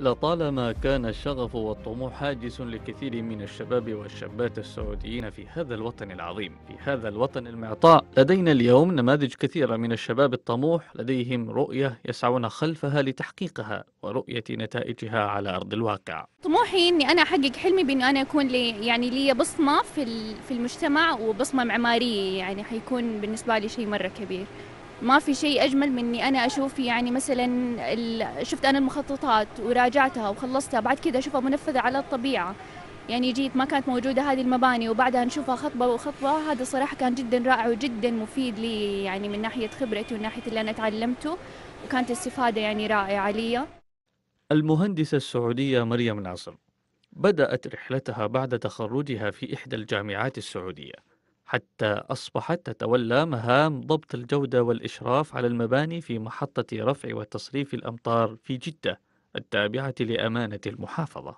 لطالما كان الشغف والطموح حاجز لكثير من الشباب والشابات السعوديين في هذا الوطن العظيم في هذا الوطن المعطاء لدينا اليوم نماذج كثيرة من الشباب الطموح لديهم رؤية يسعون خلفها لتحقيقها ورؤية نتائجها على أرض الواقع طموحي أني أنا أحقق حلمي بأن أنا أكون لي يعني لي بصمة في في المجتمع وبصمة معمارية يعني حيكون بالنسبة لي شيء مرة كبير ما في شيء اجمل من اني انا اشوف يعني مثلا شفت انا المخططات وراجعتها وخلصتها بعد كذا اشوفها منفذه على الطبيعه يعني جيت ما كانت موجوده هذه المباني وبعدها نشوفها خطوه وخطوه هذا صراحه كان جدا رائع وجدا مفيد لي يعني من ناحيه خبرتي ومن ناحيه اللي انا تعلمته وكانت استفاده يعني رائعه لي المهندسه السعوديه مريم ناصر بدات رحلتها بعد تخرجها في احدى الجامعات السعوديه حتى أصبحت تتولى مهام ضبط الجودة والإشراف على المباني في محطة رفع وتصريف الأمطار في جدة التابعة لأمانة المحافظة.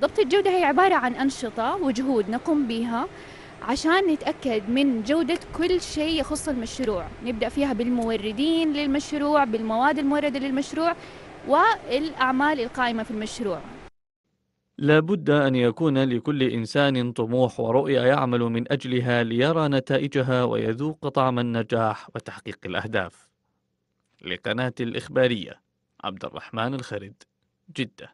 ضبط الجودة هي عبارة عن أنشطة وجهود نقوم بها عشان نتأكد من جودة كل شيء يخص المشروع نبدأ فيها بالموردين للمشروع بالمواد الموردة للمشروع والأعمال القائمة في المشروع لا بد أن يكون لكل إنسان طموح ورؤية يعمل من أجلها ليرى نتائجها ويذوق طعم النجاح وتحقيق الأهداف لقناة الإخبارية عبد الرحمن الخرد جدة